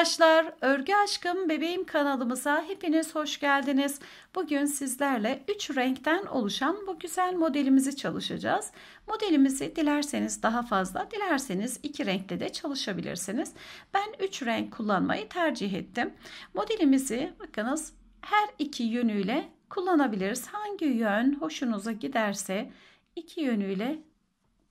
Arkadaşlar Örgü Aşkım Bebeğim kanalımıza hepiniz hoş geldiniz. Bugün sizlerle 3 renkten oluşan bu güzel modelimizi çalışacağız. Modelimizi dilerseniz daha fazla, dilerseniz 2 renkle de çalışabilirsiniz. Ben 3 renk kullanmayı tercih ettim. Modelimizi bakınız her iki yönüyle kullanabiliriz. Hangi yön hoşunuza giderse iki yönüyle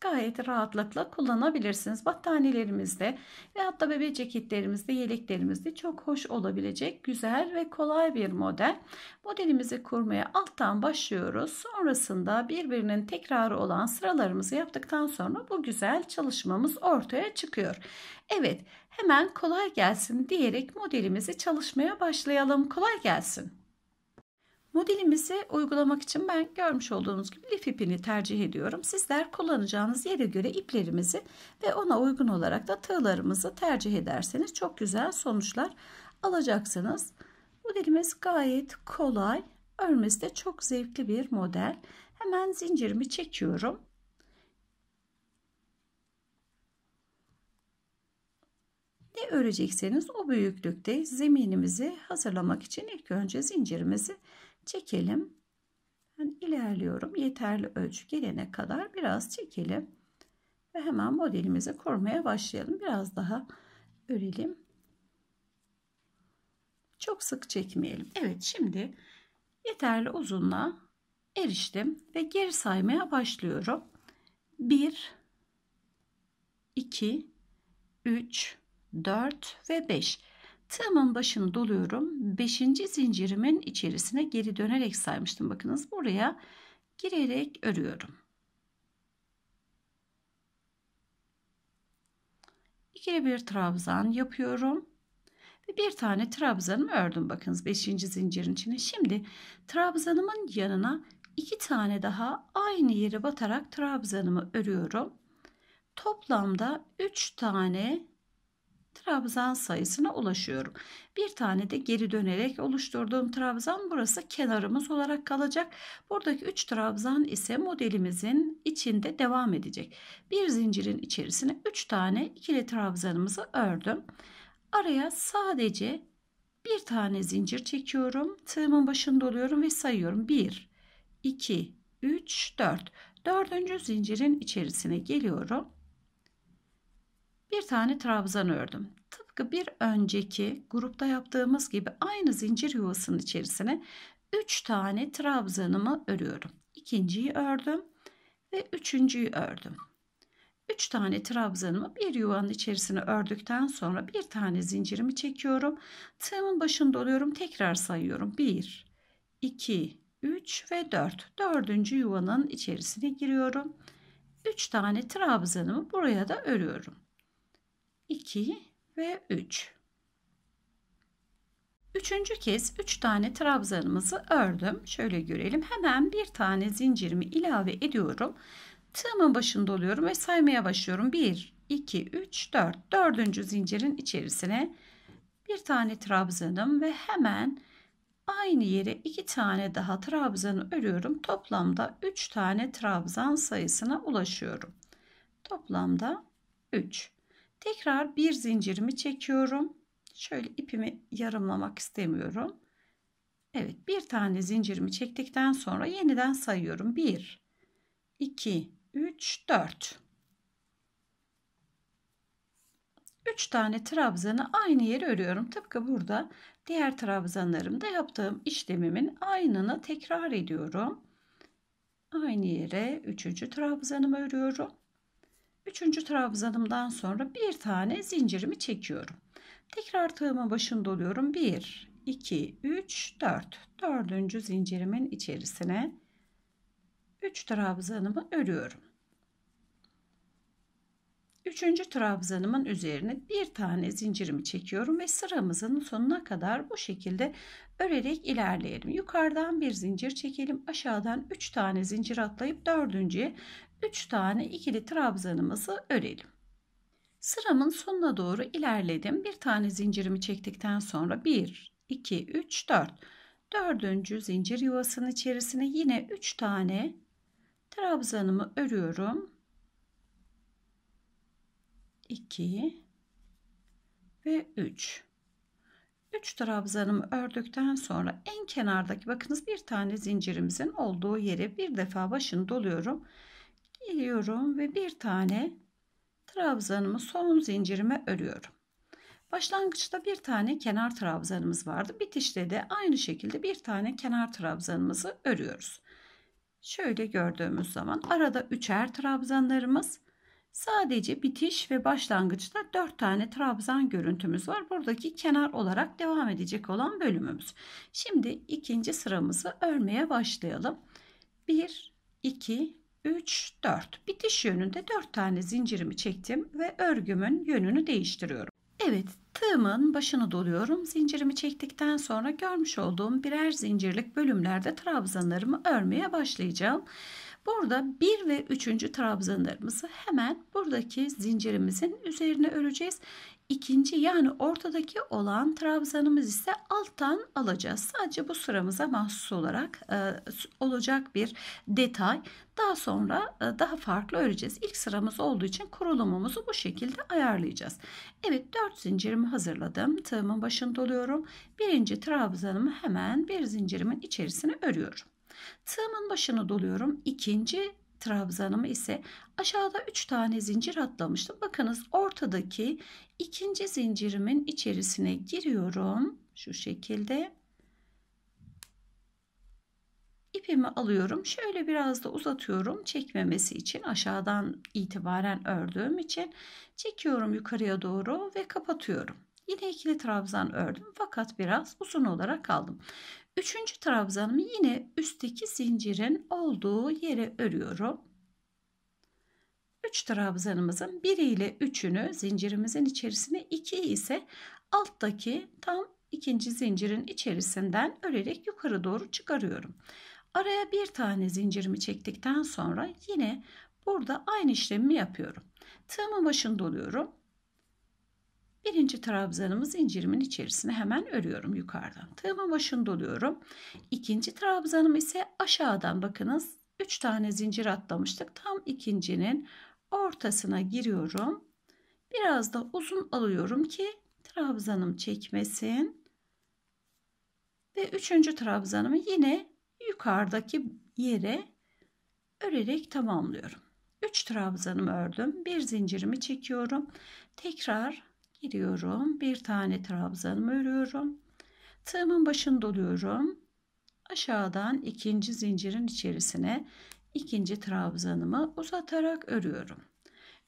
gayet rahatlıkla kullanabilirsiniz. Battaniyelerimizde ve hatta bebek ceketlerimizde, yeleklerimizde çok hoş olabilecek güzel ve kolay bir model. Modelimizi kurmaya alttan başlıyoruz. Sonrasında birbirinin tekrarı olan sıralarımızı yaptıktan sonra bu güzel çalışmamız ortaya çıkıyor. Evet, hemen kolay gelsin diyerek modelimizi çalışmaya başlayalım. Kolay gelsin. Modelimizi uygulamak için ben görmüş olduğunuz gibi lif ipini tercih ediyorum. Sizler kullanacağınız yere göre iplerimizi ve ona uygun olarak da tığlarımızı tercih ederseniz çok güzel sonuçlar alacaksınız. Modelimiz gayet kolay. Örmesi de çok zevkli bir model. Hemen zincirimi çekiyorum. Ne örecekseniz o büyüklükte zeminimizi hazırlamak için ilk önce zincirimizi çekelim. Ben ilerliyorum. Yeterli ölçü gelene kadar biraz çekelim. Ve hemen modelimizi kurmaya başlayalım. Biraz daha örelim. Çok sık çekmeyelim. Evet şimdi yeterli uzunluğa eriştim ve geri saymaya başlıyorum. 1 2 3 4 ve 5 Tığımın başını doluyorum. Beşinci zincirimin içerisine geri dönerek saymıştım. Bakınız buraya girerek örüyorum. İkili bir trabzan yapıyorum. Ve bir tane trabzanımı ördüm. Bakınız beşinci zincirin içine. Şimdi trabzanımın yanına iki tane daha aynı yere batarak trabzanımı örüyorum. Toplamda 3 tane trabzan sayısına ulaşıyorum. Bir tane de geri dönerek oluşturduğum trabzan burası kenarımız olarak kalacak. Buradaki 3 trabzan ise modelimizin içinde devam edecek. Bir zincirin içerisine 3 tane ikili trabzanımızı ördüm. Araya sadece bir tane zincir çekiyorum. Tığımın başında doluyorum ve sayıyorum. 1, 2, 3, 4. Dördüncü zincirin içerisine geliyorum bir tane trabzan ördüm. Tıpkı bir önceki grupta yaptığımız gibi aynı zincir yuvasının içerisine 3 tane trabzanımı örüyorum. İkinciyi ördüm ve üçüncüyü ördüm. 3 tane trabzanımı bir yuvanın içerisine ördükten sonra bir tane zincirimi çekiyorum. Tığımın başında oluyorum. Tekrar sayıyorum. 1, 2, 3 ve 4. Dördüncü yuvanın içerisine giriyorum. 3 tane trabzanımı buraya da örüyorum. 2 ve 3. Üçüncü kez 3 üç tane trabzanımızı ördüm. Şöyle görelim. Hemen bir tane zincirimi ilave ediyorum. Tığımın başında oluyorum ve saymaya başlıyorum. 1, 2, 3, 4. Dördüncü zincirin içerisine bir tane trabzanım ve hemen aynı yere iki tane daha trabzanı örüyorum. Toplamda 3 tane trabzan sayısına ulaşıyorum. Toplamda 3. Tekrar bir zincirimi çekiyorum. Şöyle ipimi yarımlamak istemiyorum. Evet bir tane zincirimi çektikten sonra yeniden sayıyorum. 1, 2, 3, 4. 3 tane trabzanı aynı yere örüyorum. Tıpkı burada diğer trabzanlarımda yaptığım işlemimin aynını tekrar ediyorum. Aynı yere 3. trabzanımı örüyorum. Üçüncü trabzanımdan sonra bir tane zincirimi çekiyorum. Tekrar tığımın başında oluyorum. 1, 2, 3, 4. Dördüncü zincirimin içerisine 3 trabzanımı örüyorum. Üçüncü trabzanımın üzerine bir tane zincirimi çekiyorum ve sıramızın sonuna kadar bu şekilde örerek ilerleyelim. Yukarıdan bir zincir çekelim. Aşağıdan 3 tane zincir atlayıp dördüncüye 3 tane ikili trabzanımızı örelim. Sıramın sonuna doğru ilerledim. Bir tane zincirimi çektikten sonra 1, 2, 3, 4. Dördüncü zincir yuvasının içerisine yine 3 tane trabzanımı örüyorum. 2 ve 3. 3 trabzanımı ördükten sonra en kenardaki bakınız bir tane zincirimizin olduğu yere bir defa başını doluyorum geliyorum ve bir tane trabzanımı son zincirime örüyorum. Başlangıçta bir tane kenar trabzanımız vardı. Bitişte de aynı şekilde bir tane kenar trabzanımızı örüyoruz. Şöyle gördüğümüz zaman arada üçer trabzanlarımız sadece bitiş ve başlangıçta dört tane trabzan görüntümüz var. Buradaki kenar olarak devam edecek olan bölümümüz. Şimdi ikinci sıramızı örmeye başlayalım. 1 2 3, 4. Bitiş yönünde 4 tane zincirimi çektim ve örgümün yönünü değiştiriyorum. Evet tığımın başını doluyorum. Zincirimi çektikten sonra görmüş olduğum birer zincirlik bölümlerde trabzanlarımı örmeye başlayacağım. Burada 1 ve 3. trabzanlarımızı hemen buradaki zincirimizin üzerine öreceğiz. İkinci yani ortadaki olan trabzanımız ise alttan alacağız. Sadece bu sıramıza mahsus olarak e, olacak bir detay. Daha sonra e, daha farklı öreceğiz. İlk sıramız olduğu için kurulumumuzu bu şekilde ayarlayacağız. Evet 4 zincirimi hazırladım. Tığımın başını doluyorum. Birinci trabzanımı hemen bir zincirimin içerisine örüyorum. Tığımın başını doluyorum. İkinci Trabzanım ise aşağıda 3 tane zincir atlamıştım. Bakınız ortadaki ikinci zincirimin içerisine giriyorum. Şu şekilde. İpimi alıyorum. Şöyle biraz da uzatıyorum. Çekmemesi için aşağıdan itibaren ördüğüm için çekiyorum yukarıya doğru ve kapatıyorum. Yine ikili trabzan ördüm fakat biraz uzun olarak aldım. Üçüncü trabzanımı yine üstteki zincirin olduğu yere örüyorum. Üç trabzanımızın biriyle üçünü zincirimizin içerisine iki ise alttaki tam ikinci zincirin içerisinden örerek yukarı doğru çıkarıyorum. Araya bir tane zincirimi çektikten sonra yine burada aynı işlemi yapıyorum. Tığımın başında doluyorum. Birinci trabzanımız incirimin içerisine hemen örüyorum yukarıdan. Tığımın başını doluyorum. İkinci trabzanım ise aşağıdan bakınız 3 tane zincir atlamıştık. Tam ikincinin ortasına giriyorum. Biraz da uzun alıyorum ki trabzanım çekmesin. Ve üçüncü trabzanımı yine yukarıdaki yere örerek tamamlıyorum. 3 trabzanımı ördüm. Bir zincirimi çekiyorum. Tekrar giriyorum. Bir tane trabzanımı örüyorum. Tığımın başını doluyorum. Aşağıdan ikinci zincirin içerisine ikinci trabzanımı uzatarak örüyorum.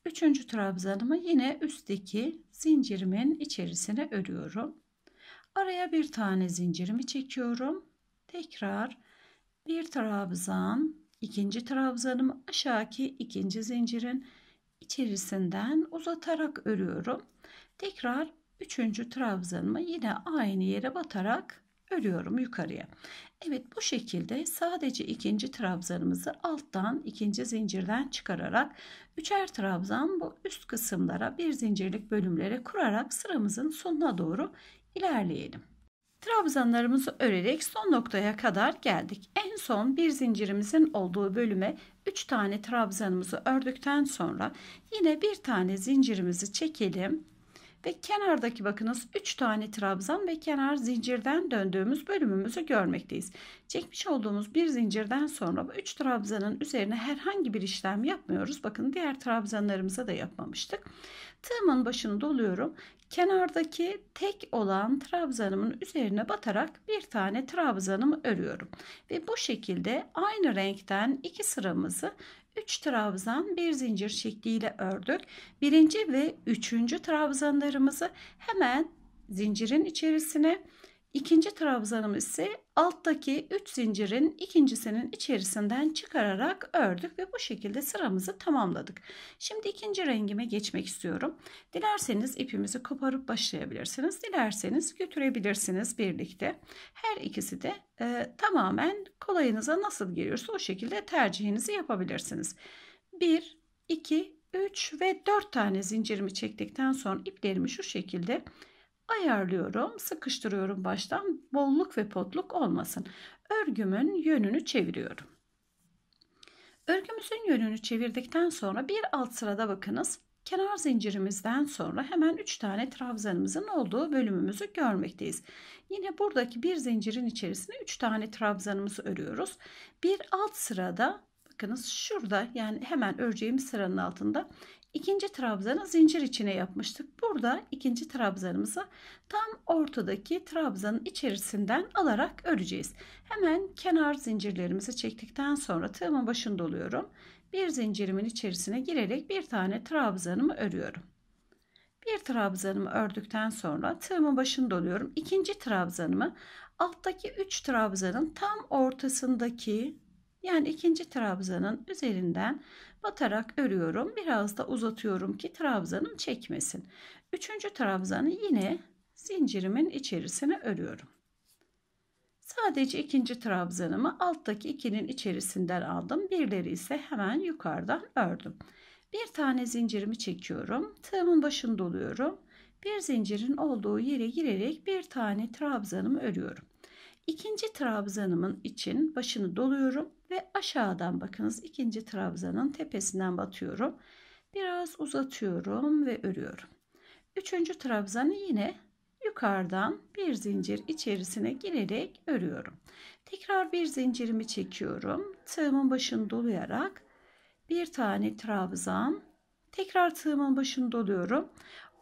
Üçüncü trabzanımı yine üstteki zincirimin içerisine örüyorum. Araya bir tane zincirimi çekiyorum. Tekrar bir trabzan, ikinci trabzanımı aşağıki ikinci zincirin içerisinden uzatarak örüyorum. Tekrar üçüncü trabzanımı yine aynı yere batarak örüyorum yukarıya. Evet bu şekilde sadece ikinci trabzanımızı alttan ikinci zincirden çıkararak üçer trabzan bu üst kısımlara bir zincirlik bölümlere kurarak sıramızın sonuna doğru ilerleyelim. Trabzanlarımızı örerek son noktaya kadar geldik. En son bir zincirimizin olduğu bölüme 3 tane trabzanımızı ördükten sonra yine bir tane zincirimizi çekelim ve kenardaki bakınız 3 tane trabzan ve kenar zincirden döndüğümüz bölümümüzü görmekteyiz. Çekmiş olduğumuz bir zincirden sonra bu 3 trabzanın üzerine herhangi bir işlem yapmıyoruz. Bakın diğer trabzanlarımıza da yapmamıştık. Tığımın başını doluyorum. Kenardaki tek olan trabzanımın üzerine batarak bir tane trabzanımı örüyorum. Ve bu şekilde aynı renkten iki sıramızı 3 trabzan bir zincir şekliyle ördük. Birinci ve üçüncü trabzanlarımızı hemen zincirin içerisine İkinci trabzanım ise alttaki 3 zincirin ikincisinin içerisinden çıkararak ördük ve bu şekilde sıramızı tamamladık. Şimdi ikinci rengime geçmek istiyorum. Dilerseniz ipimizi koparıp başlayabilirsiniz. Dilerseniz götürebilirsiniz birlikte. Her ikisi de e, tamamen kolayınıza nasıl geliyorsa o şekilde tercihinizi yapabilirsiniz. 1, 2, 3 ve 4 tane zincirimi çektikten sonra iplerimi şu şekilde ayarlıyorum. Sıkıştırıyorum baştan. Bolluk ve potluk olmasın. Örgümün yönünü çeviriyorum. Örgümüzün yönünü çevirdikten sonra bir alt sırada bakınız. Kenar zincirimizden sonra hemen 3 tane trabzanımızın olduğu bölümümüzü görmekteyiz. Yine buradaki bir zincirin içerisine 3 tane trabzanımızı örüyoruz. Bir alt sırada bakınız şurada yani hemen öreceğim sıranın altında ikinci trabzanı zincir içine yapmıştık. Burada ikinci trabzanımızı tam ortadaki trabzanın içerisinden alarak öreceğiz. Hemen kenar zincirlerimizi çektikten sonra tığımın başında oluyorum. Bir zincirimin içerisine girerek bir tane trabzanımı örüyorum. Bir trabzanımı ördükten sonra tığımın başında oluyorum. İkinci trabzanımı alttaki 3 trabzanın tam ortasındaki yani ikinci trabzanın üzerinden batarak örüyorum. Biraz da uzatıyorum ki trabzanım çekmesin. Üçüncü trabzanı yine zincirimin içerisine örüyorum. Sadece ikinci trabzanımı alttaki ikinin içerisinden aldım. Birleri ise hemen yukarıdan ördüm. Bir tane zincirimi çekiyorum. Tığımın başını doluyorum. Bir zincirin olduğu yere girerek bir tane trabzanımı örüyorum. İkinci trabzanımın için başını doluyorum ve aşağıdan bakınız ikinci trabzanın tepesinden batıyorum. Biraz uzatıyorum ve örüyorum. Üçüncü trabzanı yine yukarıdan bir zincir içerisine girerek örüyorum. Tekrar bir zincirimi çekiyorum. Tığımın başını doluyarak bir tane trabzan tekrar tığımın başını doluyorum.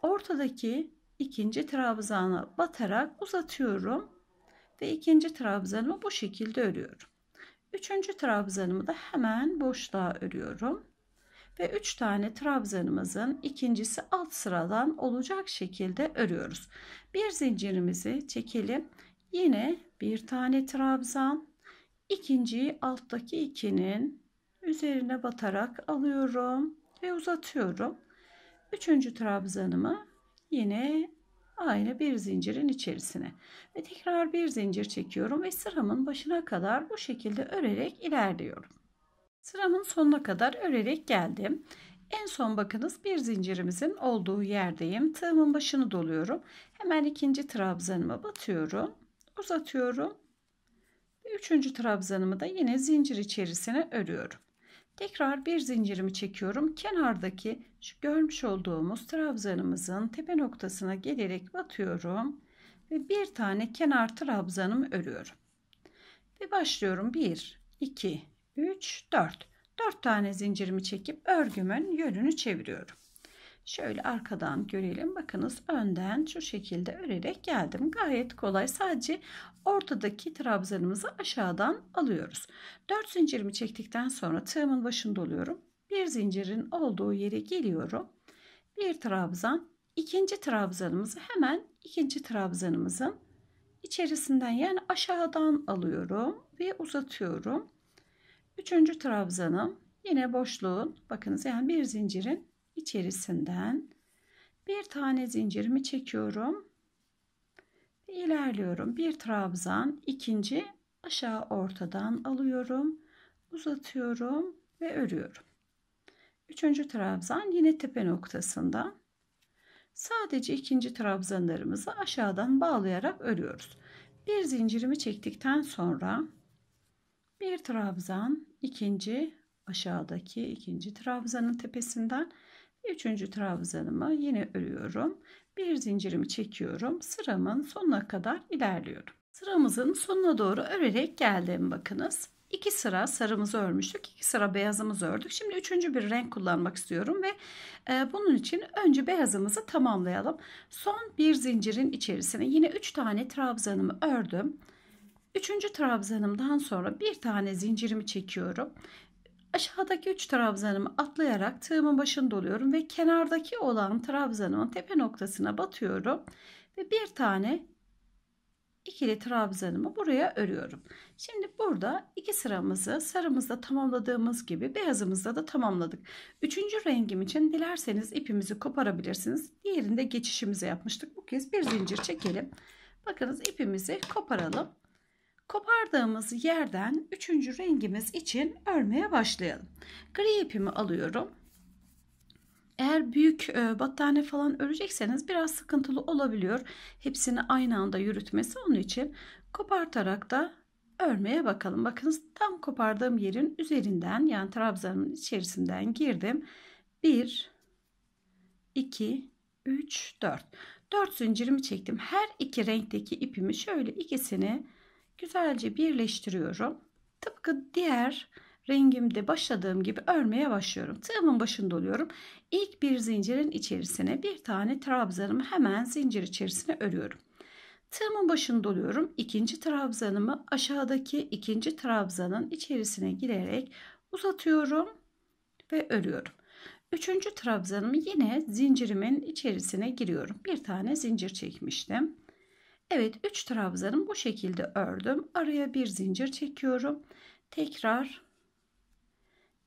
Ortadaki ikinci trabzanı batarak uzatıyorum ve ikinci trabzanımı bu şekilde örüyorum. Üçüncü trabzanımı da hemen boşluğa örüyorum. Ve üç tane trabzanımızın ikincisi alt sıradan olacak şekilde örüyoruz. Bir zincirimizi çekelim. Yine bir tane trabzan. İkinciyi alttaki ikinin üzerine batarak alıyorum ve uzatıyorum. Üçüncü trabzanımı yine aynı bir zincirin içerisine ve tekrar bir zincir çekiyorum ve sıramın başına kadar bu şekilde örerek ilerliyorum. Sıramın sonuna kadar örerek geldim. En son bakınız bir zincirimizin olduğu yerdeyim. Tığımın başını doluyorum. Hemen ikinci trabzanıma batıyorum. Uzatıyorum. ve Üçüncü trabzanımı da yine zincir içerisine örüyorum. Tekrar bir zincirimi çekiyorum. Kenardaki şu görmüş olduğumuz trabzanımızın tepe noktasına gelerek batıyorum. Ve bir tane kenar trabzanımı örüyorum. Ve başlıyorum. 1, 2, 3, 4. 4 tane zincirimi çekip örgümün yönünü çeviriyorum. Şöyle arkadan görelim. Bakınız önden şu şekilde örerek geldim. Gayet kolay. Sadece ortadaki trabzanımızı aşağıdan alıyoruz. 4 zincirimi çektikten sonra tığımın başında oluyorum. Bir zincirin olduğu yere geliyorum. Bir trabzan, ikinci trabzanımızı hemen ikinci trabzanımızın içerisinden yani aşağıdan alıyorum ve uzatıyorum. Üçüncü trabzanım yine boşluğun bakınız yani bir zincirin içerisinden bir tane zincirimi çekiyorum. Ve ilerliyorum. Bir trabzan, ikinci aşağı ortadan alıyorum. Uzatıyorum ve örüyorum. Üçüncü trabzan yine tepe noktasında. Sadece ikinci trabzanlarımızı aşağıdan bağlayarak örüyoruz. Bir zincirimi çektikten sonra bir trabzan, ikinci aşağıdaki ikinci trabzanın tepesinden Üçüncü trabzanımı yine örüyorum. Bir zincirimi çekiyorum. Sıramın sonuna kadar ilerliyorum. Sıramızın sonuna doğru örerek geldim bakınız. İki sıra sarımızı örmüştük, iki sıra beyazımızı ördük. Şimdi üçüncü bir renk kullanmak istiyorum ve e, bunun için önce beyazımızı tamamlayalım. Son bir zincirin içerisine yine üç tane trabzanımı ördüm. Üçüncü trabzanımdan sonra bir tane zincirimi çekiyorum Aşağıdaki 3 trabzanımı atlayarak tığımın başını doluyorum ve kenardaki olan trabzanımın tepe noktasına batıyorum ve bir tane ikili trabzanımı buraya örüyorum. Şimdi burada iki sıramızı sarımızda tamamladığımız gibi beyazımızda da tamamladık. Üçüncü rengim için dilerseniz ipimizi koparabilirsiniz. Diğerinde geçişimizi yapmıştık. Bu kez bir zincir çekelim. Bakınız ipimizi koparalım. Kopardığımız yerden üçüncü rengimiz için örmeye başlayalım. Gri ipimi alıyorum. Eğer büyük e, battaniye falan örecekseniz biraz sıkıntılı olabiliyor. Hepsini aynı anda yürütmesi onun için kopartarak da örmeye bakalım. Bakınız tam kopardığım yerin üzerinden yani trabzanın içerisinden girdim. 1 2 3 4 4 zincirimi çektim. Her iki renkteki ipimi şöyle ikisini güzelce birleştiriyorum. Tıpkı diğer rengimde başladığım gibi örmeye başlıyorum. Tığımın başında oluyorum. İlk bir zincirin içerisine bir tane trabzanımı hemen zincir içerisine örüyorum. Tığımın başında oluyorum. İkinci trabzanımı aşağıdaki ikinci trabzanın içerisine girerek uzatıyorum ve örüyorum. Üçüncü trabzanımı yine zincirimin içerisine giriyorum. Bir tane zincir çekmiştim. Evet 3 trabzanım bu şekilde ördüm. Araya bir zincir çekiyorum. Tekrar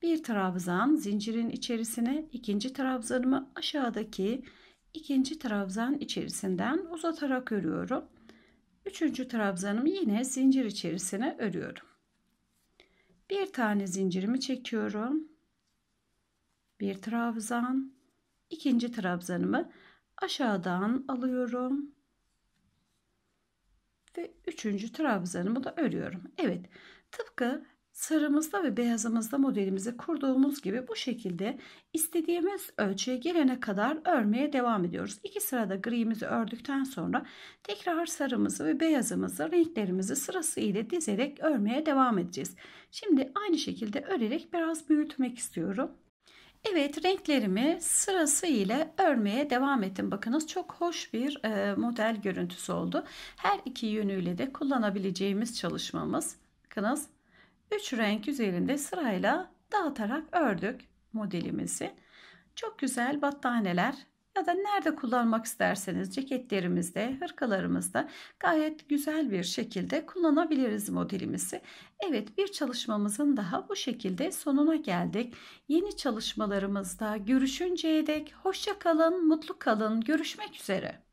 bir trabzan zincirin içerisine ikinci trabzanımı aşağıdaki ikinci trabzan içerisinden uzatarak örüyorum. Üçüncü trabzanımı yine zincir içerisine örüyorum. Bir tane zincirimi çekiyorum. Bir trabzan, ikinci trabzanımı aşağıdan alıyorum ve üçüncü trabzanımı da örüyorum. Evet tıpkı sarımızda ve beyazımızda modelimizi kurduğumuz gibi bu şekilde istediğimiz ölçüye gelene kadar örmeye devam ediyoruz. İki sırada grimizi ördükten sonra tekrar sarımızı ve beyazımızı renklerimizi sırasıyla dizerek örmeye devam edeceğiz. Şimdi aynı şekilde örerek biraz büyütmek istiyorum. Evet renklerimi sırası ile örmeye devam ettim. Bakınız çok hoş bir e, model görüntüsü oldu. Her iki yönüyle de kullanabileceğimiz çalışmamız. Bakınız 3 renk üzerinde sırayla dağıtarak ördük modelimizi. Çok güzel battaneler ya da nerede kullanmak isterseniz ceketlerimizde, hırkalarımızda gayet güzel bir şekilde kullanabiliriz modelimizi. Evet bir çalışmamızın daha bu şekilde sonuna geldik. Yeni çalışmalarımızda görüşünceye dek hoşça kalın, mutlu kalın. Görüşmek üzere.